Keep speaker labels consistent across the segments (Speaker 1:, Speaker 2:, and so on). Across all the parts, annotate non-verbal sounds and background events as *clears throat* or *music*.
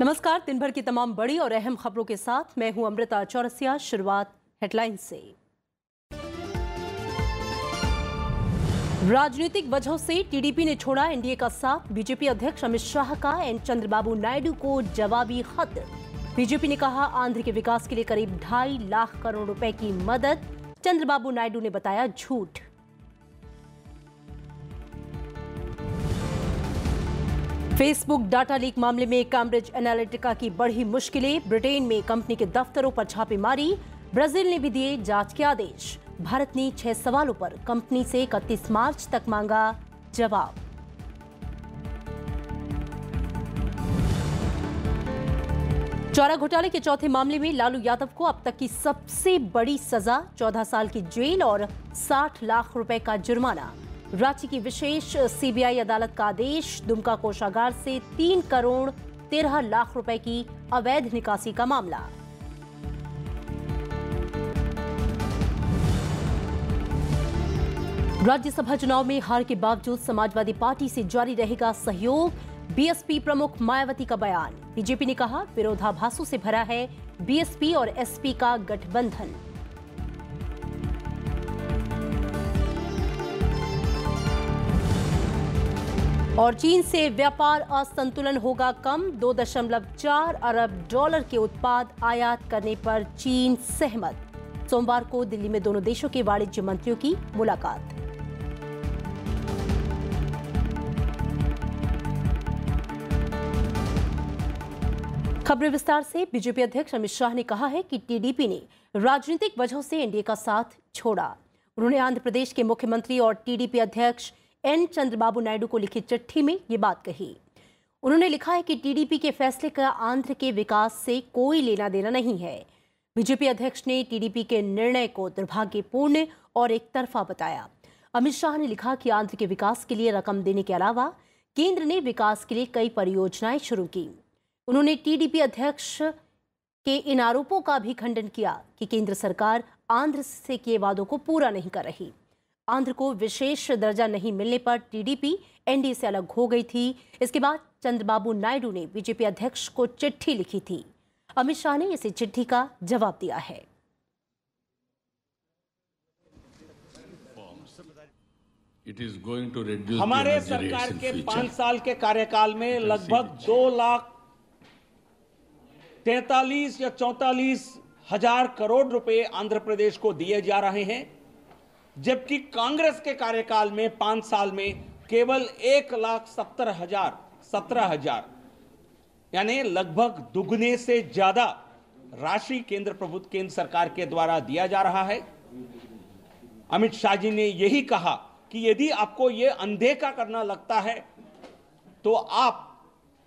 Speaker 1: नमस्कार दिन भर की तमाम बड़ी और अहम खबरों के साथ मैं हूं अमृता चौरसिया शुरुआत हेडलाइन से राजनीतिक वजहों से टीडीपी ने छोड़ा एनडीए का साथ बीजेपी अध्यक्ष अमित शाह का एन चंद्रबाबू नायडू को जवाबी खत बीजेपी ने कहा आंध्र के विकास के लिए करीब ढाई लाख करोड़ रुपए की मदद चंद्रबाबू नायडू ने बताया झूठ फेसबुक डाटा लीक मामले में कैम्ब्रिज एनालिटिका की बढ़ी मुश्किलें ब्रिटेन में कंपनी के दफ्तरों पर छापेमारी ब्राजील ने भी दिए जांच के आदेश भारत ने छह सवालों पर कंपनी से इकतीस मार्च तक मांगा जवाब चौरा घोटाले के चौथे मामले में लालू यादव को अब तक की सबसे बड़ी सजा 14 साल की जेल और 60 लाख रुपए का जुर्माना रांची की विशेष सीबीआई अदालत का आदेश दुमका कोषागार से तीन करोड़ तेरह लाख रुपए की अवैध निकासी का मामला राज्यसभा चुनाव में हार के बावजूद समाजवादी पार्टी से जारी रहेगा सहयोग बीएसपी प्रमुख मायावती का बयान बीजेपी ने कहा विरोधाभासों से भरा है बीएसपी और एसपी का गठबंधन और चीन से व्यापार असंतुलन होगा कम दो दशमलव चार अरब डॉलर के उत्पाद आयात करने पर चीन सहमत सोमवार को दिल्ली में दोनों देशों के वाणिज्य मंत्रियों की मुलाकात खबरें विस्तार से बीजेपी अध्यक्ष अमित शाह ने कहा है कि टीडीपी ने राजनीतिक वजहों से एनडीए का साथ छोड़ा उन्होंने आंध्र प्रदेश के मुख्यमंत्री और टीडीपी अध्यक्ष एन चंद्रबाबू नायडू को लिखी चिट्ठी में ये बात कही उन्होंने लिखा है कि टीडीपी के फैसले का आंध्र के विकास से कोई लेना देना नहीं है बीजेपी अध्यक्ष ने टीडीपी के निर्णय को दुर्भाग्यपूर्ण और एक तरफा बताया अमित शाह ने लिखा कि आंध्र के विकास के लिए रकम देने के अलावा केंद्र ने विकास के लिए कई परियोजनाएं शुरू की उन्होंने टीडीपी अध्यक्ष के इन आरोपों का भी खंडन किया कि केंद्र सरकार आंध्र से किए वादों को पूरा नहीं कर रही आंध्र को विशेष दर्जा नहीं मिलने पर टीडीपी एनडीए से अलग हो गई थी इसके बाद चंद्रबाबू नायडू ने बीजेपी अध्यक्ष को चिट्ठी लिखी थी अमित शाह ने इसी चिट्ठी का जवाब दिया है
Speaker 2: It is going to reduce हमारे सरकार के पांच साल के कार्यकाल में लगभग दो लाख तैतालीस या चौतालीस हजार करोड़ रुपए आंध्र प्रदेश को दिए जा रहे हैं जबकि कांग्रेस के कार्यकाल में पांच साल में केवल एक लाख सत्तर हजार सत्रह हजार यानी लगभग दुगने से ज्यादा राशि केंद्र प्रभुत्व केंद्र सरकार के द्वारा दिया जा रहा है अमित शाह जी ने यही कहा कि यदि आपको यह अनदेखा करना लगता है तो आप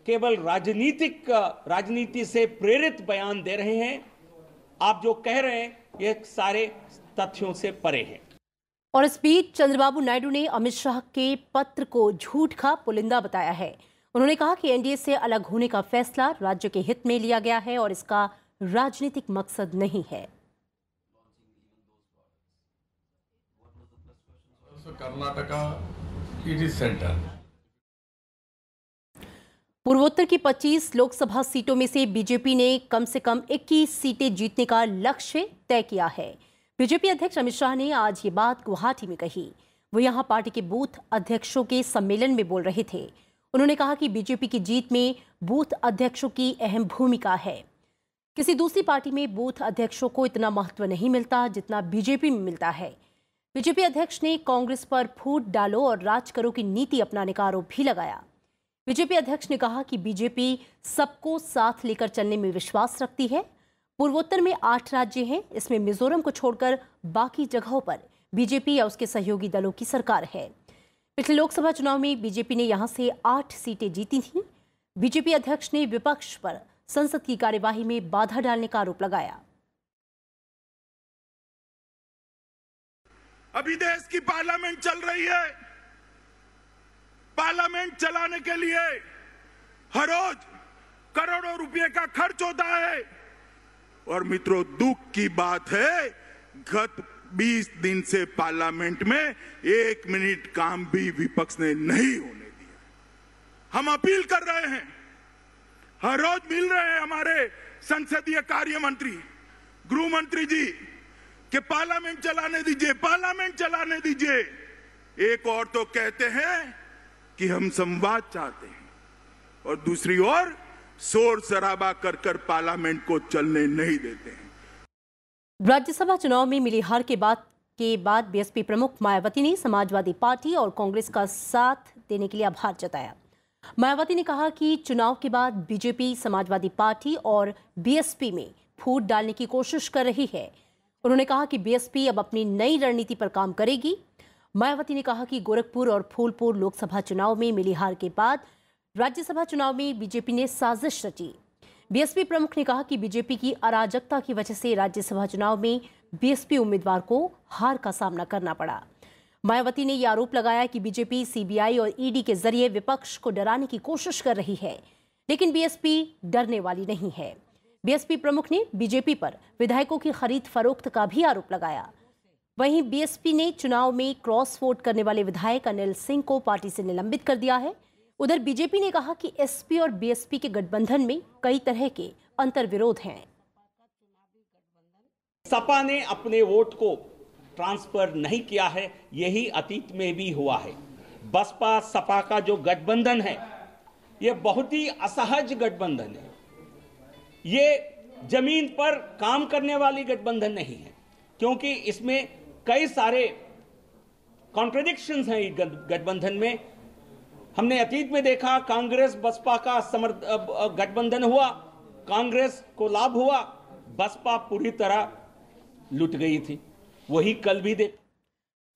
Speaker 2: केवल राजनीतिक राजनीति से प्रेरित बयान दे रहे हैं आप जो कह रहे हैं ये सारे तथ्यों से परे हैं
Speaker 1: और इस बीच चंद्रबाबू नायडू ने अमित शाह के पत्र को झूठ का पुलिंदा बताया है उन्होंने कहा कि एनडीए से अलग होने का फैसला राज्य के हित में लिया गया है और इसका राजनीतिक मकसद नहीं है कर्नाटका पूर्वोत्तर की 25 लोकसभा सीटों में से बीजेपी ने कम से कम 21 सीटें जीतने का लक्ष्य तय किया है बीजेपी अध्यक्ष अमित शाह ने आज ये बात गुवाहाटी में कही वो यहाँ पार्टी के बूथ अध्यक्षों के सम्मेलन में बोल रहे थे उन्होंने कहा कि बीजेपी की जीत में बूथ अध्यक्षों की अहम भूमिका है किसी दूसरी पार्टी में बूथ अध्यक्षों को इतना महत्व नहीं मिलता जितना बीजेपी में मिलता है बीजेपी अध्यक्ष ने कांग्रेस पर फूट डालो और राज करो की नीति अपनाने का आरोप भी लगाया बीजेपी अध्यक्ष ने कहा कि बीजेपी सबको साथ लेकर चलने में विश्वास रखती है पूर्वोत्तर में आठ राज्य हैं इसमें मिजोरम को छोड़कर बाकी जगहों पर बीजेपी या उसके सहयोगी दलों की सरकार है पिछले लोकसभा चुनाव में बीजेपी ने यहां से आठ सीटें जीती थीं बीजेपी अध्यक्ष ने विपक्ष पर संसद की कार्यवाही में बाधा डालने का आरोप लगाया अभी देश की पार्लियामेंट चल रही है पार्लियामेंट चलाने के
Speaker 3: लिए हर रोज करोड़ों रुपए का खर्च होता है और मित्रों दुख की बात है गत 20 दिन से पार्लियामेंट में एक मिनट काम भी विपक्ष ने नहीं होने दिया हम अपील कर रहे हैं हर रोज मिल रहे हैं हमारे संसदीय कार्य मंत्री गृह मंत्री जी के पार्लियामेंट चलाने दीजिए पार्लियामेंट चलाने दीजिए एक और तो कहते हैं कि हम संवाद चाहते हैं और दूसरी ओर शोर शराबा कर कर पार्लियामेंट को चलने नहीं देते हैं
Speaker 1: राज्यसभा चुनाव में मिली हार के बाद के बाद बीएसपी प्रमुख मायावती ने समाजवादी पार्टी और कांग्रेस का साथ देने के लिए आभार जताया मायावती ने कहा कि चुनाव के बाद बीजेपी समाजवादी पार्टी और बीएसपी में फूट डालने की कोशिश कर रही है उन्होंने कहा कि बीएसपी अब अपनी नई रणनीति पर काम करेगी मायावती ने कहा कि गोरखपुर और फूलपुर लोकसभा चुनाव में मिली हार के बाद राज्यसभा चुनाव में बीजेपी ने साजिश रची बीएसपी प्रमुख ने कहा कि बीजेपी की अराजकता की वजह से राज्यसभा चुनाव में बीएसपी उम्मीदवार को हार का सामना करना पड़ा मायावती ने यह आरोप लगाया कि बीजेपी सीबीआई और ईडी के जरिए विपक्ष को डराने की कोशिश कर रही है लेकिन बीएसपी डरने वाली नहीं है बीएसपी प्रमुख ने बीजेपी पर विधायकों की खरीद फरोख्त का भी आरोप लगाया वहीं बीएसपी ने चुनाव में क्रॉस वोट करने वाले विधायक अनिल सिंह को पार्टी से निलंबित कर दिया है उधर बीजेपी ने कहा कि एसपी और बीएसपी के गठबंधन में कई तरह के अंतर्विरोध हैं
Speaker 2: सपा ने अपने वोट को ट्रांसफर नहीं किया है यही अतीत में भी हुआ है बसपा सपा का जो गठबंधन है यह बहुत ही असहज गठबंधन है ये जमीन पर काम करने वाली गठबंधन नहीं है क्योंकि इसमें कई सारे कॉन्ट्रडिक्शन हैं गठबंधन में हमने अतीत में देखा कांग्रेस बसपा का समर्थ गठबंधन हुआ कांग्रेस को लाभ हुआ बसपा पूरी तरह लुट गई थी वही कल भी देख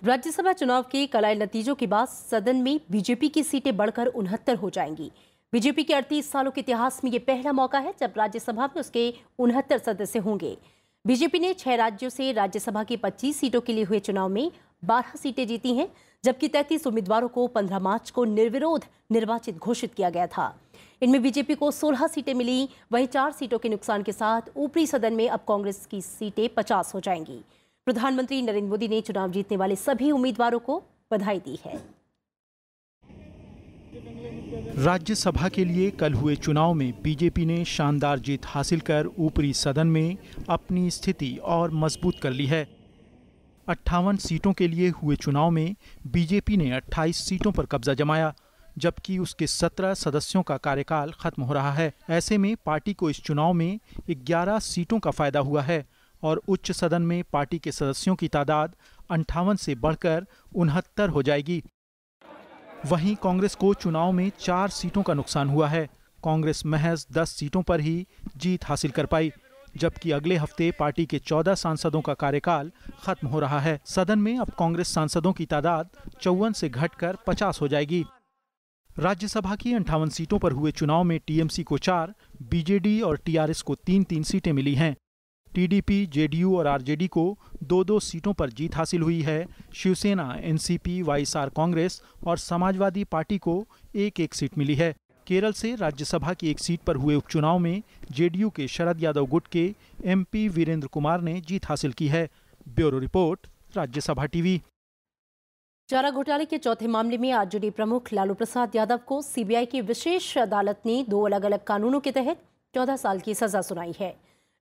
Speaker 1: राज्यसभा चुनाव के कलाई नतीजों के बाद सदन में बीजेपी की सीटें बढ़कर उनहत्तर हो जाएंगी बीजेपी के अड़तीस सालों के इतिहास में यह पहला मौका है जब राज्यसभा में उसके उनहत्तर सदस्य होंगे बीजेपी ने छह राज्यों से राज्यसभा की 25 सीटों के लिए हुए चुनाव में बारह सीटें जीती हैं जबकि तैंतीस उम्मीदवारों को पंद्रह मार्च को निर्विरोध निर्वाचित घोषित किया गया था इनमें बीजेपी को सोलह सीटें मिली वहीं चार सीटों के नुकसान के साथ ऊपरी सदन में अब कांग्रेस की सीटें पचास हो जाएंगी प्रधानमंत्री नरेंद्र मोदी ने चुनाव जीतने वाले सभी उम्मीदवारों को बधाई दी है
Speaker 3: राज्यसभा के लिए कल हुए चुनाव में बीजेपी ने शानदार जीत हासिल कर ऊपरी सदन में अपनी स्थिति और मजबूत कर ली है अट्ठावन सीटों के लिए हुए चुनाव में बीजेपी ने 28 सीटों पर कब्जा जमाया जबकि उसके 17 सदस्यों का कार्यकाल खत्म हो रहा है ऐसे में पार्टी को इस चुनाव में 11 सीटों का फायदा हुआ है और उच्च सदन में पार्टी के सदस्यों की तादाद अंठावन से बढ़कर उनहत्तर हो जाएगी वहीं कांग्रेस को चुनाव में चार सीटों का नुकसान हुआ है कांग्रेस महज दस सीटों पर ही जीत हासिल कर पाई जबकि अगले हफ्ते पार्टी के 14 सांसदों का कार्यकाल खत्म हो रहा है सदन में अब कांग्रेस सांसदों की तादाद चौवन से घटकर 50 हो जाएगी राज्यसभा की अंठावन सीटों पर हुए चुनाव में टीएमसी को चार बीजेडी और टीआरएस को तीन तीन सीटें मिली हैं टीडीपी जेडीयू और आरजेडी को दो दो सीटों पर जीत हासिल हुई है शिवसेना एनसीपी वाईएसआर कांग्रेस और समाजवादी पार्टी को एक एक सीट मिली है केरल से राज्यसभा की एक सीट पर हुए उपचुनाव में जेडीयू के शरद यादव गुट के एमपी वीरेंद्र कुमार ने जीत हासिल की है ब्यूरो रिपोर्ट राज्यसभा टीवी
Speaker 1: चारा घोटाले के चौथे मामले में आरजेडी प्रमुख लालू प्रसाद यादव को सीबीआई की विशेष अदालत ने दो अलग अलग कानूनों के तहत चौदह साल की सजा सुनाई है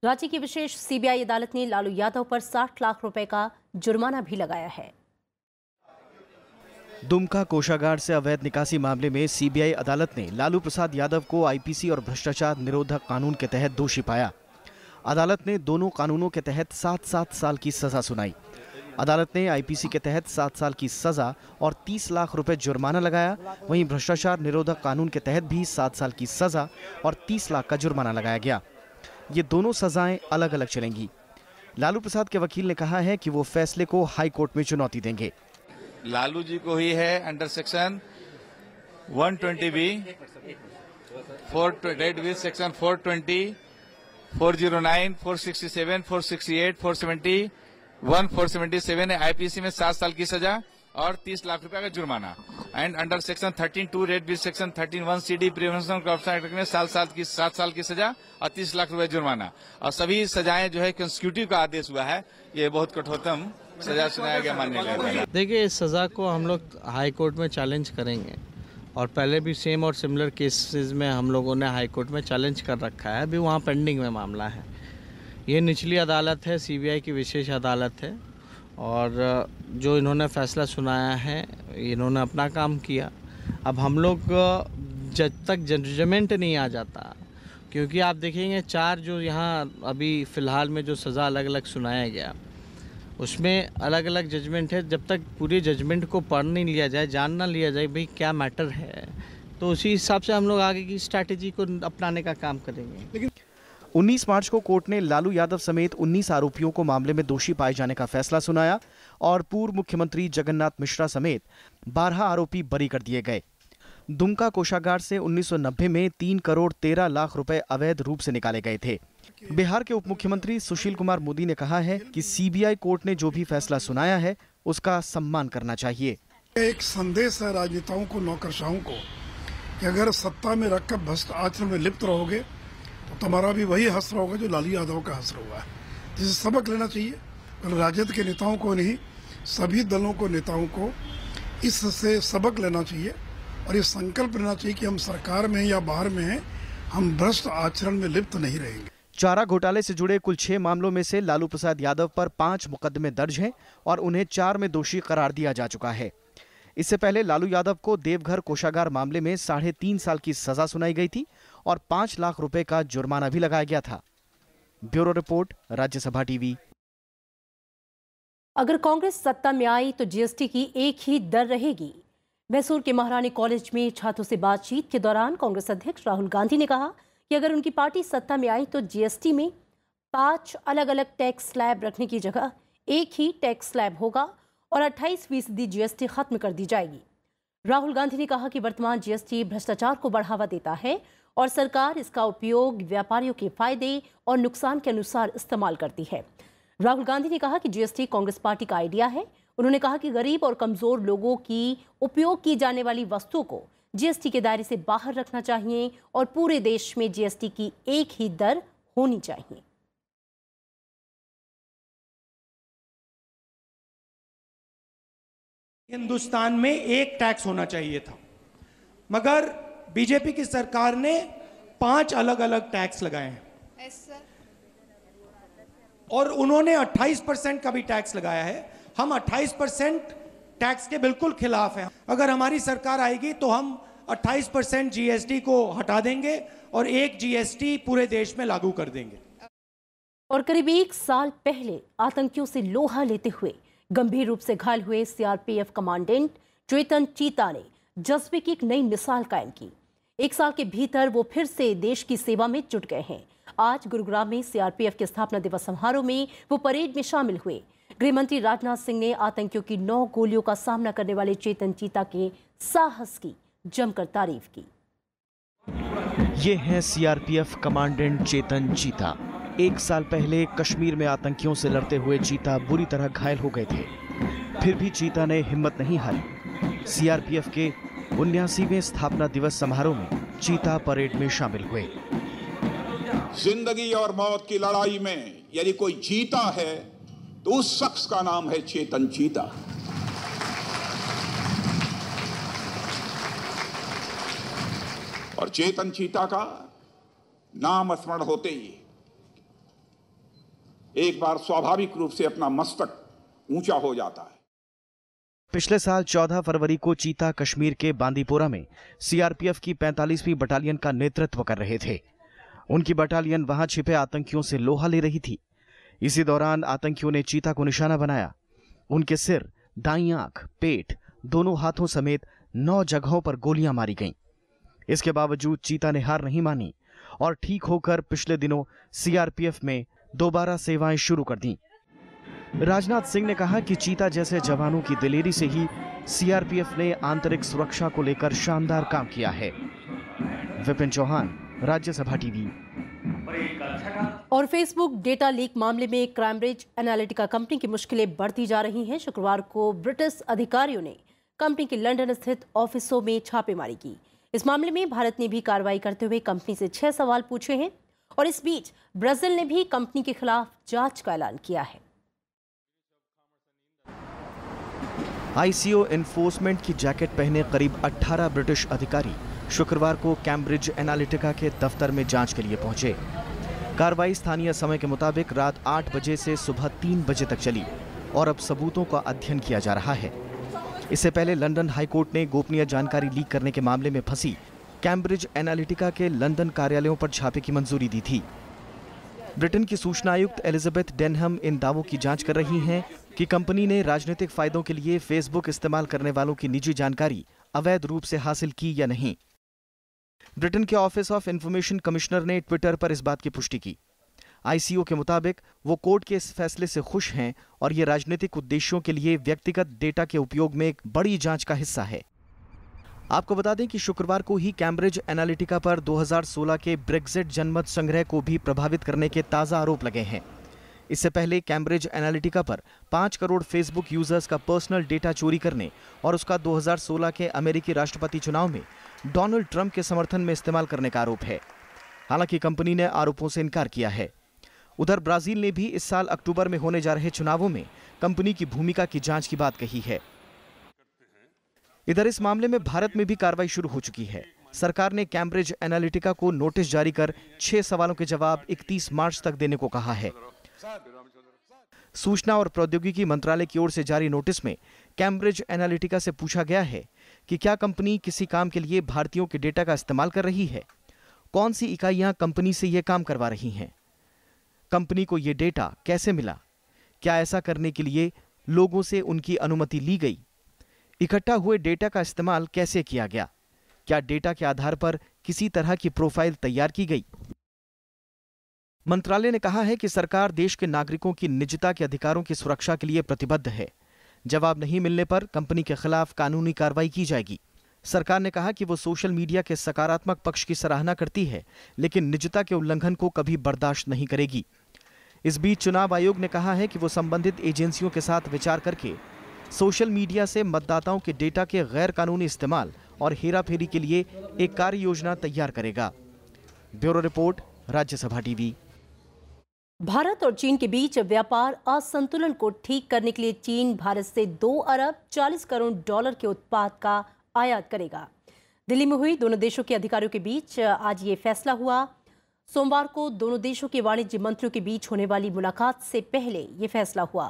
Speaker 1: रांची की विशेष सीबीआई अदालत ने लालू यादव पर साठ लाख रुपए का जुर्माना भी लगाया है
Speaker 4: दुमका कोषागार से अवैध निकासी मामले में सीबीआई अदालत ने लालू प्रसाद यादव को आईपीसी और भ्रष्टाचार निरोधक कानून के तहत दोषी पाया अदालत ने दोनों कानूनों के तहत सात सात साल की सजा सुनाई अदालत ने आईपीसी के तहत सात साल की सजा और तीस लाख रुपए जुर्माना लगाया वहीं भ्रष्टाचार निरोधक कानून के तहत भी सात साल की सजा और तीस लाख का जुर्माना लगाया गया ये दोनों सजाएं अलग अलग चलेंगी लालू प्रसाद के वकील ने कहा है कि वो फैसले को हाई कोर्ट में चुनौती देंगे
Speaker 2: लालू जी को ही है under section 120 twenty B four read with section 420, 409, 467, 468, 470, 1, है आईपीसी में सात साल की सजा और तीस लाख रुपए का जुर्माना and under section thirteen two read with section thirteen one C D prevention corruption act में सात साल की सात साल की सजा और तीस लाख रुपए जुर्माना और सभी सजाएं जो है कंस्टिक्यूटिव का आदेश हुआ है ये बहुत कठोरतम सजा सुनाया गया मान्य
Speaker 4: देखिए इस सज़ा को हम लोग हाई कोर्ट में चैलेंज करेंगे और पहले भी सेम और सिमिलर केसेस में हम लोगों ने हाई कोर्ट में चैलेंज कर रखा है अभी वहाँ पेंडिंग में मामला है ये निचली अदालत है सीबीआई की विशेष अदालत है और जो इन्होंने फैसला सुनाया है इन्होंने अपना काम किया अब हम लोग जब तक जजमेंट नहीं आ जाता क्योंकि आप देखेंगे चार जो यहाँ अभी फ़िलहाल में जो सज़ा अलग अलग सुनाया गया उसमें अलग अलग जजमेंट है जब तक पूरे जजमेंट को पढ़ नहीं लिया जाए जान ना लिया जाए भाई क्या मैटर है तो उसी हिसाब से हम लोग आगे की स्ट्रैटेजी को अपनाने का काम करेंगे लेकिन 19 मार्च को कोर्ट ने लालू यादव समेत 19 आरोपियों को मामले में दोषी पाए जाने का फैसला सुनाया और पूर्व मुख्यमंत्री जगन्नाथ मिश्रा समेत 12 आरोपी बरी कर दिए गए दुमका कोषागार से 1990 में 3 करोड़ 13 लाख रुपए अवैध रूप से निकाले गए थे बिहार के उप मुख्यमंत्री सुशील कुमार मोदी ने कहा है कि सीबीआई कोर्ट ने जो भी फैसला सुनाया है उसका सम्मान करना चाहिए
Speaker 2: एक संदेश है राजनेताओं को नौकरशाहों को कि अगर सत्ता में रखकर भ्रष्ट आचरण में लिप्त रहोगे तो तुम्हारा भी वही हस्त्र होगा जो लालू यादव का हस्त्र हुआ है जिसे सबक लेना चाहिए कल राजद के नेताओं को नहीं सभी दलों को नेताओं को इससे सबक लेना चाहिए और ये संकल्प लेना चाहिए कि हम सरकार
Speaker 4: में या बाहर में हैं हम भ्रष्ट आचरण में लिप्त नहीं रहेंगे चारा घोटाले से जुड़े कुल छह मामलों में से लालू प्रसाद यादव पर पांच मुकदमे दर्ज हैं और उन्हें चार में दोषी करार दिया जा चुका है इससे पहले लालू यादव को देवघर कोषागार मामले में साढ़े तीन साल की सजा सुनाई गई थी और पांच लाख रुपए का जुर्माना भी लगाया गया था ब्यूरो रिपोर्ट राज्यसभा टीवी
Speaker 1: अगर कांग्रेस सत्ता में आई तो जीएसटी की एक ही दर रहेगी मैसूर के महारानी कॉलेज में छात्रों से बातचीत के दौरान कांग्रेस अध्यक्ष राहुल गांधी ने कहा कि अगर उनकी पार्टी सत्ता में आई तो जीएसटी में पाँच अलग अलग टैक्स स्लैब रखने की जगह एक ही टैक्स स्लैब होगा और 28 फीसदी जीएसटी खत्म कर दी जाएगी राहुल गांधी ने कहा कि वर्तमान जीएसटी भ्रष्टाचार को बढ़ावा देता है और सरकार इसका उपयोग व्यापारियों के फायदे और नुकसान के अनुसार इस्तेमाल करती है राहुल गांधी ने कहा कि जीएसटी कांग्रेस पार्टी का आइडिया है उन्होंने कहा कि गरीब और कमज़ोर लोगों की उपयोग की जाने वाली वस्तुओं को जीएसटी के दायरे से बाहर रखना चाहिए और पूरे देश में जीएसटी की एक ही दर होनी चाहिए
Speaker 3: हिंदुस्तान में एक टैक्स होना चाहिए था मगर बीजेपी की सरकार ने पांच अलग अलग टैक्स लगाए
Speaker 2: हैं
Speaker 3: और उन्होंने 28 परसेंट का भी टैक्स लगाया है हम 28 परसेंट टैक्स के बिल्कुल खिलाफ हैं अगर हमारी सरकार आएगी तो हम 28 परसेंट जीएसटी को हटा देंगे और एक जीएसटी पूरे देश में लागू कर देंगे
Speaker 1: और करीब एक साल पहले आतंकियों से लोहा लेते हुए गंभीर रूप से घायल हुए सीआरपीएफ कमांडेंट चेतन चीता ने जज्बे की एक नई मिसाल कायम की एक साल के भीतर वो फिर से देश की सेवा में जुट गए हैं आज गुरुग्राम में सीआरपीएफ के स्थापना दिवस समारोह में वो परेड में शामिल हुए गृहमंत्री राजनाथ सिंह ने आतंकियों की नौ गोलियों का सामना करने वाले चेतन चीता के साहस की जमकर तारीफ की
Speaker 4: ये है सीआरपीएफ कमांडेंट चेतन चीता एक साल पहले कश्मीर में आतंकियों से लड़ते हुए चीता बुरी तरह घायल हो गए थे फिर भी चीता ने हिम्मत नहीं हारी सीआरपीएफ के उन्यासीवें स्थापना दिवस समारोह में चीता परेड में शामिल हुए
Speaker 2: जिंदगी और मौत की लड़ाई में यदि कोई जीता है तो उस शख्स का नाम है चेतन चीता और चेतन चीता का नाम स्मरण होते ही एक बार स्वाभाविक रूप से अपना मस्तक ऊंचा हो जाता है
Speaker 4: पिछले साल 14 फरवरी को चीता कश्मीर के बांदीपोरा में सीआरपीएफ की 45वीं बटालियन का नेतृत्व कर रहे थे उनकी बटालियन वहां छिपे आतंकियों से लोहा ले रही थी इसी दौरान आतंकियों ने चीता को निशाना बनाया उनके सिर दाई आंख पेट दोनों हाथों समेत नौ जगहों पर गोलियां मारी गईं इसके बावजूद चीता ने हार नहीं मानी और ठीक होकर पिछले दिनों सीआरपीएफ में दोबारा सेवाएं शुरू कर दी राजनाथ सिंह ने कहा कि चीता जैसे जवानों की दिलेरी से ही सीआरपीएफ ने आंतरिक सुरक्षा को लेकर शानदार काम किया है विपिन चौहान राज्यसभा टीवी
Speaker 1: और फेसबुक डेटा लीक मामले में क्राइमब्रिज एनालिटिका कंपनी की मुश्किलें बढ़ती जा रही हैं शुक्रवार को ब्रिटिश अधिकारियों ने कंपनी के लंदन स्थित ऑफिसों में छापेमारी की इस मामले में भारत ने भी कार्रवाई करते हुए कंपनी से छह सवाल पूछे हैं और इस बीच ब्राजील ने भी कंपनी के खिलाफ जांच का ऐलान किया है
Speaker 4: आईसीओ एनफोर्समेंट की जैकेट पहने करीब 18 ब्रिटिश अधिकारी शुक्रवार को कैम्ब्रिज एनालिटिका के दफ्तर में जांच के लिए पहुंचे कार्रवाई स्थानीय समय के मुताबिक रात आठ बजे से सुबह तीन बजे तक चली और अब सबूतों का अध्ययन किया जा रहा है इससे पहले लंदन हाईकोर्ट ने गोपनीय जानकारी लीक करने के मामले में फंसी कैम्ब्रिज एनालिटिका के लंदन कार्यालयों पर छापे की मंजूरी दी थी ब्रिटेन की सूचना आयुक्त एलिजाबेथ डेनहम इन दावों की जांच कर रही हैं कि कंपनी ने राजनीतिक फायदों के लिए फेसबुक इस्तेमाल करने वालों की निजी जानकारी अवैध रूप से हासिल की या नहीं ब्रिटेन के ऑफिस ऑफ इंफॉर्मेशन कमिश्नर ने ट्विटर पर इस बात की पुष्टि की आईसीओ के मुताबिक वो कोर्ट के इस फैसले से खुश हैं और ये राजनीतिक उद्देश्यों के लिए व्यक्तिगत डेटा के उपयोग में एक बड़ी जांच का हिस्सा है आपको बता दें कि शुक्रवार को ही कैम्ब्रिज एनालिटिका पर 2016 के ब्रेग्जिट जनमत संग्रह को भी प्रभावित करने के ताज़ा आरोप लगे हैं इससे पहले कैम्ब्रिज एनालिटिका पर पाँच करोड़ फेसबुक यूजर्स का पर्सनल डेटा चोरी करने और उसका 2016 के अमेरिकी राष्ट्रपति चुनाव में डोनाल्ड ट्रंप के समर्थन में इस्तेमाल करने का आरोप है हालांकि कंपनी ने आरोपों से इनकार किया है उधर ब्राजील ने भी इस साल अक्टूबर में होने जा रहे चुनावों में कंपनी की भूमिका की जांच की बात कही है इधर इस मामले में भारत में भी कार्रवाई शुरू हो चुकी है सरकार ने कैम्ब्रिज एनालिटिका को नोटिस जारी कर छह सवालों के जवाब 31 मार्च तक देने को कहा है सूचना और प्रौद्योगिकी मंत्रालय की ओर से जारी नोटिस में कैम्ब्रिज एनालिटिका से पूछा गया है कि क्या कंपनी किसी काम के लिए भारतीयों के डेटा का इस्तेमाल कर रही है कौन सी इकाइयां कंपनी से यह काम करवा रही हैं कंपनी को यह डेटा कैसे मिला क्या ऐसा करने के लिए लोगों से उनकी अनुमति ली गई इकट्ठा हुए डेटा का इस्तेमाल कैसे किया गया क्या डेटा के आधार पर किसी तरह की प्रोफाइल तैयार की गई मंत्रालय ने कहा है कि सरकार देश के नागरिकों की निजता के अधिकारों की सुरक्षा के लिए प्रतिबद्ध है जवाब नहीं मिलने पर कंपनी के खिलाफ कानूनी कार्रवाई की जाएगी सरकार ने कहा कि वो सोशल मीडिया के सकारात्मक पक्ष की सराहना करती है लेकिन निजता के उल्लंघन को कभी बर्दाश्त नहीं करेगी इस बीच चुनाव आयोग ने कहा है कि वो संबंधित एजेंसियों के साथ विचार करके सोशल मीडिया से मतदाताओं के डेटा के गैर कानूनी इस्तेमाल और हेराफेरी के लिए एक कार्य योजना तैयार करेगा ब्यूरो रिपोर्ट राज्यसभा टीवी
Speaker 1: भारत और चीन के बीच व्यापार असंतुलन को ठीक करने के लिए चीन भारत से दो अरब चालीस करोड़ डॉलर के उत्पाद का आयात करेगा दिल्ली में हुई दोनों देशों के अधिकारियों के बीच आज ये फैसला हुआ सोमवार को दोनों देशों के वाणिज्य मंत्रियों के बीच होने वाली मुलाकात से पहले ये फैसला हुआ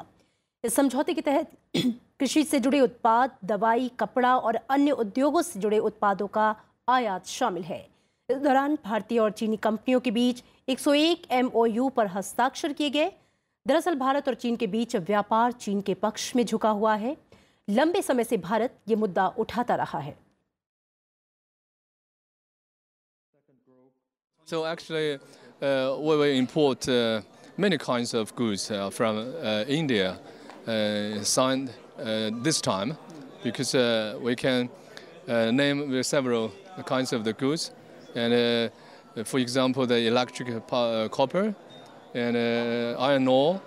Speaker 1: इस समझौते के तहत *clears throat* कृषि से जुड़े उत्पाद दवाई कपड़ा और अन्य उद्योगों से जुड़े उत्पादों का आयात शामिल है इस दौरान भारतीय और चीनी कंपनियों के बीच 101 एमओयू पर हस्ताक्षर किए गए दरअसल भारत और चीन के बीच व्यापार चीन के पक्ष में झुका हुआ है लंबे समय से भारत ये मुद्दा उठाता रहा है
Speaker 4: So actually, uh, we will import uh, many kinds of goods uh, from uh, India uh, signed uh, this time because uh, we can uh, name several kinds of the goods. and uh, for example, the electric power, uh, copper and uh, iron ore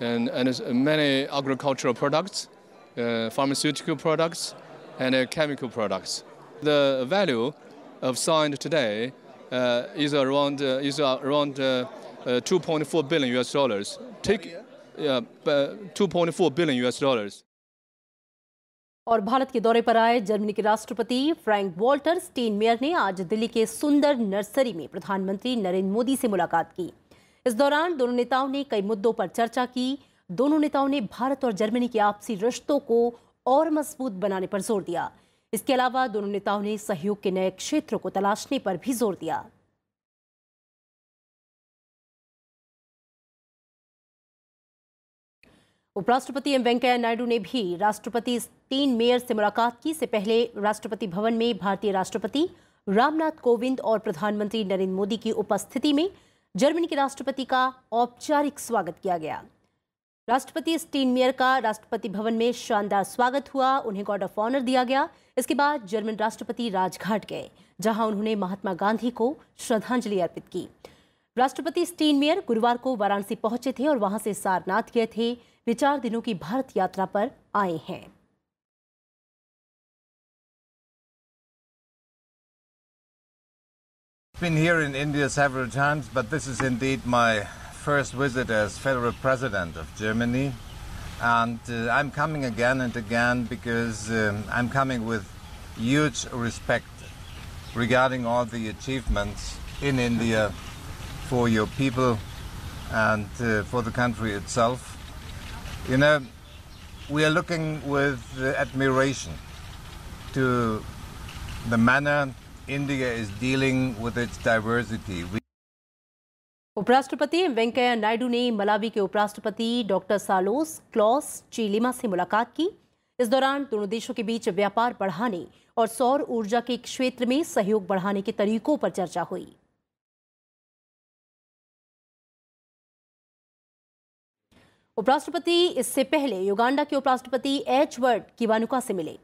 Speaker 4: and, and many agricultural products, pharmaceutical products, and chemical products. The value of signed today is around is around 2.4 billion US dollars. Take 2.4 billion US dollars.
Speaker 1: और भारत के दौरे पर आए Germany के राष्ट्रपति Frank Walter mayor ने आज दिल्ली के सुंदर नर्सरी में प्रधानमंत्री नरेंद्र मोदी से मुलाकात की इस दौरान दोनों नेताओं ने कई मुद्दों पर चर्चा की दोनों नेताओं ने भारत और जर्मनी के आपसी रिश्तों को और मजबूत बनाने पर जोर दिया इसके अलावा दोनों नेताओं ने सहयोग के नए क्षेत्रों को तलाशने पर भी जोर दिया उपराष्ट्रपति एम वेंकैया नायडू ने भी राष्ट्रपति तीन मेयर से मुलाकात की से पहले राष्ट्रपति भवन में भारतीय राष्ट्रपति रामनाथ कोविंद और प्रधानमंत्री नरेंद्र मोदी की उपस्थिति में जर्मनी के राष्ट्रपति का औपचारिक स्वागत किया गया राष्ट्रपति स्टीन मेयर का राष्ट्रपति भवन में शानदार स्वागत हुआ उन्हें गार्ड ऑफ ऑनर दिया गया इसके बाद जर्मन राष्ट्रपति राजघाट गए जहां उन्होंने महात्मा गांधी को श्रद्धांजलि अर्पित की राष्ट्रपति स्टीन मेयर गुरुवार को वाराणसी पहुंचे थे और वहां से सारनाथ गए थे वे चार दिनों की भारत यात्रा पर आए हैं
Speaker 2: been here in India several times, but this is indeed my first visit as
Speaker 4: federal president of Germany. And uh, I'm coming again and again because um, I'm coming with huge respect regarding all the achievements in India for your people and uh, for the country itself. You know, we are looking with admiration to the manner India is dealing with its diversity. We
Speaker 1: उपराष्ट्रपति M Venkaiah Naidu ने Malawi के उपराष्ट्रपति doctor सालोस Claus चीलिमा से मुलाकात की इस दौरान दोनों देशों के बीच व्यापार बढ़ाने और सौर ऊर्जा के क्षेत्र में सहयोग बढ़ाने के तरीकों पर चर्चा हुई उपराष्ट्रपति इससे पहले युगांडा के उपराष्ट्रपति एच वर्ड किवानुका से मिले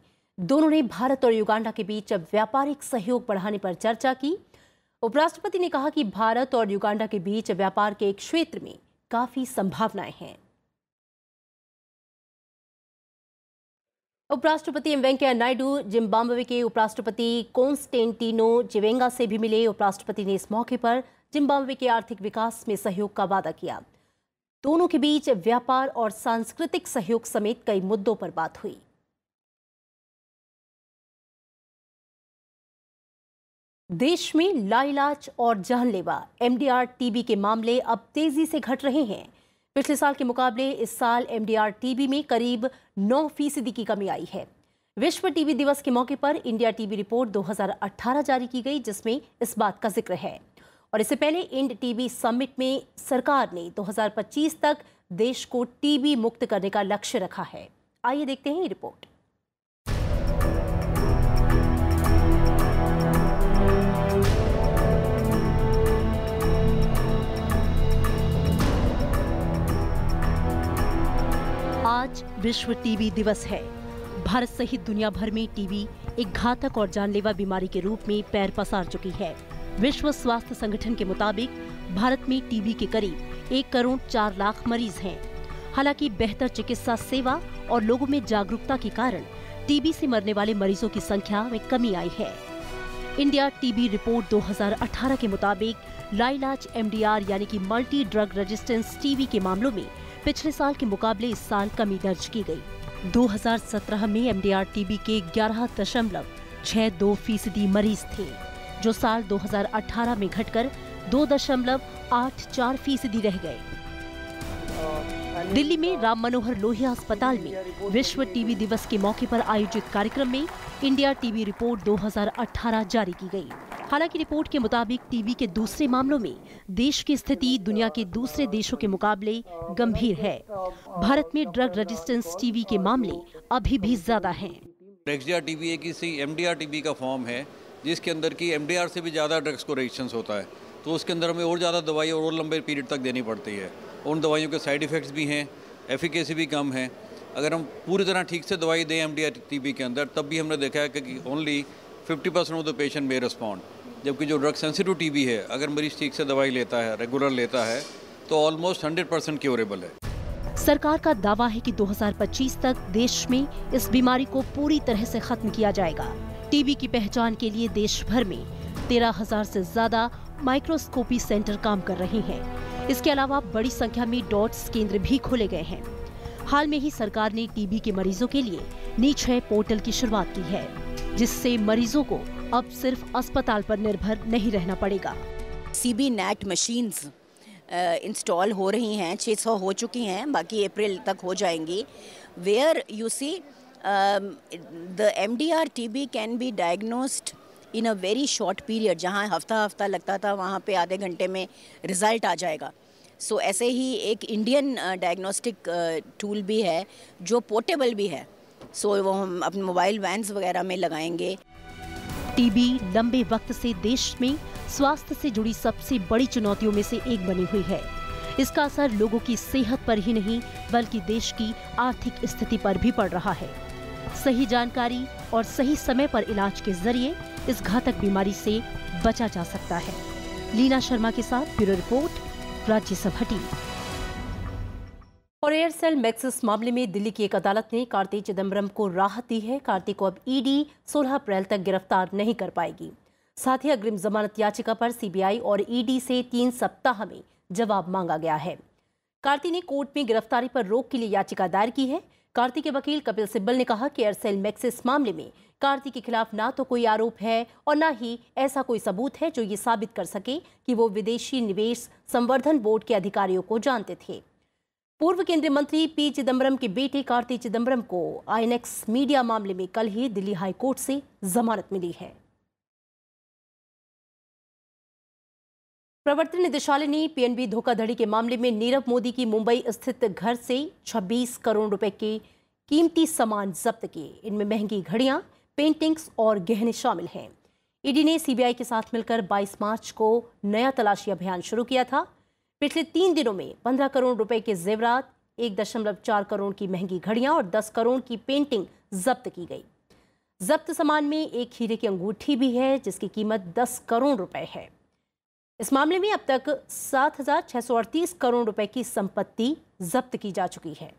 Speaker 1: दोनों ने भारत और युगांडा के बीच व्यापारिक सहयोग बढ़ाने पर चर्चा की उपराष्ट्रपति ने कहा कि भारत और युगांडा के बीच व्यापार के क्षेत्र में काफी संभावनाएं हैं उपराष्ट्रपति एम वेंकैया नायडू जिम्बाब्वे के उपराष्ट्रपति कॉन्स्टेंटिनो जिवेंगा से भी मिले उपराष्ट्रपति ने इस मौके पर जिम्बाब्वे के आर्थिक विकास में सहयोग का वादा किया दोनों के बीच व्यापार और सांस्कृतिक सहयोग समेत कई मुद्दों पर बात हुई देश में लाइलाज और जहनलेवा एमडीआर टीबी के मामले अब तेजी से घट रहे हैं पिछले साल के मुकाबले इस साल एमडीआर टीबी में करीब 9 फीसदी की कमी आई है विश्व टीबी दिवस के मौके पर इंडिया टीबी रिपोर्ट 2018 जारी की गई जिसमें इस बात का जिक्र है और इससे पहले इंड टीबी समिट में सरकार ने 2025 तक देश को टीबी मुक्त करने का लक्ष्य रखा है आइए देखते हैं ये रिपोर्ट आज विश्व टीबी दिवस है भारत सहित दुनिया भर में टीबी एक घातक और जानलेवा बीमारी के रूप में पैर पसार चुकी है विश्व स्वास्थ्य संगठन के मुताबिक भारत में टीबी के करीब एक करोड़ चार लाख मरीज हैं हालांकि बेहतर चिकित्सा सेवा और लोगों में जागरूकता के कारण टीबी से मरने वाले मरीजों की संख्या में कमी आई है इंडिया टीबी रिपोर्ट 2018 के मुताबिक लाइलाज एमडीआर यानी कि मल्टी ड्रग रेजिस्टेंस टीबी के मामलों में पिछले साल के मुकाबले इस साल कमी दर्ज की गई 2017 में एमडीआर टीबी के ग्यारह दशमलव छह दो फीसदी मरीज थे जो साल 2018 में घटकर दो दशमलव आठ चार फीसदी रह गए दिल्ली में राम मनोहर लोहिया अस्पताल में विश्व टीवी दिवस के मौके पर आयोजित कार्यक्रम में इंडिया टीवी रिपोर्ट 2018 जारी की गई हालांकि रिपोर्ट के मुताबिक टीवी के दूसरे मामलों में देश की स्थिति दुनिया के दूसरे देशों के मुकाबले गंभीर है भारत में ड्रग रेजिस्टेंस टीवी के मामले अभी भी ज्यादा है
Speaker 2: एक इसी का फॉर्म है जिसके अंदर की एम से भी ज़्यादा ड्रग्स को रेजिस्टेंस होता है तो उसके अंदर हमें और ज़्यादा दवाई और, और लंबे पीरियड तक देनी पड़ती है उन दवाइयों के साइड इफ़ेक्ट्स भी हैं एफिकेसी भी कम है अगर हम पूरी तरह ठीक से दवाई दें एम डी के अंदर तब भी हमने देखा है कि only fifty percent of the patient may respond जबकि जो ड्रग सेंसिटिव टीबी है अगर मरीज ठीक से दवाई लेता है रेगुलर लेता है तो ऑलमोस्ट 100 परसेंट क्योरेबल है
Speaker 1: सरकार का दावा है कि 2025 तक देश में इस बीमारी को पूरी तरह से खत्म किया जाएगा टीबी की पहचान के लिए देश भर में तेरह हजार ऐसी ज्यादा माइक्रोस्कोपी सेंटर काम कर रहे हैं इसके अलावा बड़ी संख्या में डॉट्स केंद्र भी खोले गए हैं हाल में ही सरकार ने टीबी के मरीजों के लिए नीचे पोर्टल की शुरुआत की है जिससे मरीजों को अब सिर्फ अस्पताल पर निर्भर नहीं रहना पड़ेगा सीबी नेट मशीन्स इंस्टॉल हो रही हैं 600 हो चुकी हैं बाकी अप्रैल तक हो जाएंगी where you see um, the MDR TB can be diagnosed in a very short period जहाँ हफ्ता हफ्ता लगता था वहाँ पे आधे घंटे में रिज़ल्ट आ जाएगा सो so, ऐसे ही एक इंडियन डायग्नोस्टिक टूल भी है जो पोर्टेबल भी है सो so, वो हम अपने मोबाइल वैन्स वगैरह में लगाएंगे टीबी लंबे वक्त से देश में स्वास्थ्य से जुड़ी सबसे बड़ी चुनौतियों में से एक बनी हुई है इसका असर लोगों की सेहत पर ही नहीं बल्कि देश की आर्थिक स्थिति पर भी पड़ रहा है सही जानकारी और सही समय पर इलाज के जरिए इस घातक बीमारी से बचा जा सकता है लीना शर्मा के साथ ब्यूरो रिपोर्ट राज्यसभा टीवी और एयरसेल मैक्सिस मामले में दिल्ली की एक अदालत ने कार्ति चिदम्बरम को राहत दी है कार्ति को अब ईडी 16 अप्रैल तक गिरफ्तार नहीं कर पाएगी साथ ही अग्रिम जमानत याचिका पर सीबीआई और ईडी से तीन सप्ताह में जवाब मांगा गया है कार्ति ने कोर्ट में गिरफ्तारी पर रोक के लिए याचिका दायर की है कार्ति के वकील कपिल सिब्बल ने कहा कि एयरसेल मैक्सिस मामले में कार्ति के खिलाफ ना तो कोई आरोप है और ना ही ऐसा कोई सबूत है जो ये साबित कर सके कि वो विदेशी निवेश संवर्धन बोर्ड के अधिकारियों को जानते थे पूर्व केंद्रीय मंत्री पी चिदम्बरम के बेटे कार्ति चिदम्बरम को आईएनएक्स मीडिया मामले में कल ही दिल्ली हाईकोर्ट से जमानत मिली है प्रवर्तन निदेशालय ने पीएनबी धोखाधड़ी के मामले में नीरव मोदी की मुंबई स्थित घर से 26 करोड़ रुपए के कीमती सामान जब्त किए इनमें महंगी घड़ियां पेंटिंग्स और गहने शामिल हैं ईडी ने सीबीआई के साथ मिलकर 22 मार्च को नया तलाशी अभियान शुरू किया था पिछले तीन दिनों में 15 करोड़ रुपए के जेवरात चार करोड़ की महंगी घड़ियां और 10 करोड़ की पेंटिंग जब्त की गई जब्त सामान में एक हीरे की अंगूठी भी है जिसकी कीमत 10 करोड़ रुपए है इस मामले में अब तक 7,638 करोड़ रुपए की संपत्ति जब्त की जा चुकी है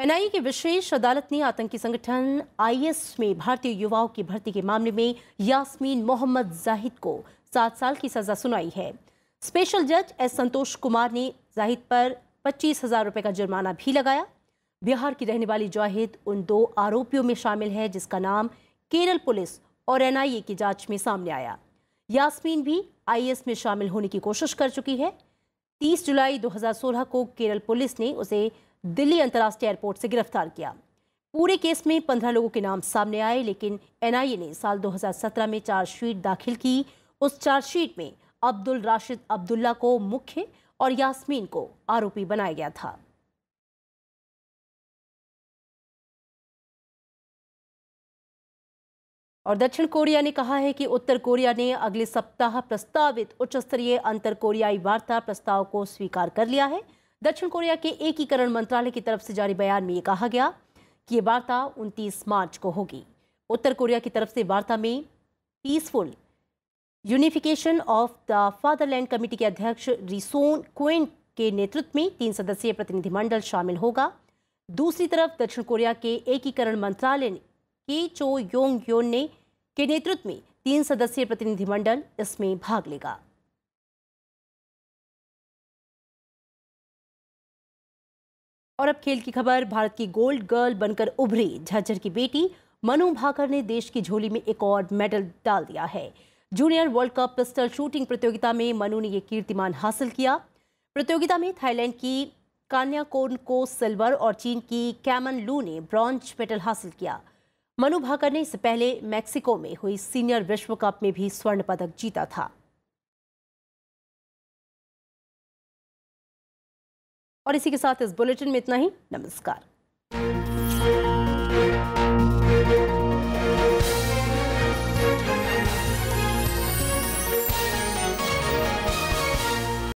Speaker 1: एनआईए की विशेष अदालत ने आतंकी संगठन आईएस में भारतीय युवाओं की भर्ती के मामले में यास्मीन मोहम्मद जाहिद को सात साल की सजा सुनाई है स्पेशल जज एस संतोष कुमार ने जाहिद पर पच्चीस हजार रुपए का जुर्माना भी लगाया बिहार की रहने वाली जाहिद उन दो आरोपियों में शामिल है जिसका नाम केरल पुलिस और एनआईए की जांच में सामने आया यास्मीन भी आईएस में शामिल होने की कोशिश कर चुकी है 30 जुलाई 2016 को केरल पुलिस ने उसे दिल्ली अंतर्राष्ट्रीय एयरपोर्ट से गिरफ्तार किया पूरे केस में 15 लोगों के नाम सामने आए लेकिन एनआईए ने साल 2017 में चार्जशीट दाखिल की उस चार्जशीट में अब्दुल राशिद अब्दुल्ला को मुख्य और यास्मीन को आरोपी बनाया गया था और दक्षिण कोरिया ने कहा है कि उत्तर कोरिया ने अगले सप्ताह प्रस्तावित उच्च स्तरीय अंतर कोरियाई वार्ता प्रस्ताव को स्वीकार कर लिया है दक्षिण कोरिया के एकीकरण मंत्रालय की तरफ से जारी बयान में ये कहा गया कि ये वार्ता उनतीस मार्च को होगी उत्तर कोरिया की तरफ से वार्ता में peaceful unification of the fatherland committee के अध्यक्ष रिसोन क्वेन के नेतृत्व में तीन सदस्यीय प्रतिनिधिमंडल शामिल होगा दूसरी तरफ दक्षिण कोरिया के एकीकरण मंत्रालय ने की चो योंग योन ने के नेतृत्व में तीन सदस्यीय प्रतिनिधिमंडल इसमें भाग लेगा और अब खेल की खबर भारत की गोल्ड गर्ल बनकर उभरी झज्जर की बेटी मनु भाकर ने देश की झोली में एक और मेडल डाल दिया है junior world cup pistol shooting प्रतियोगिता में मनु ने यह कीर्तिमान हासिल किया प्रतियोगिता में थाईलैंड की कान्याकोन कोन को सिल्वर और चीन की कैमन लू ने ब्रॉन्ज मेडल हासिल किया मनु भाकर ने इससे पहले मैक्सिको में हुई सीनियर विश्व कप में भी स्वर्ण पदक जीता था और इसी के साथ इस बुलेटिन में इतना ही नमस्कार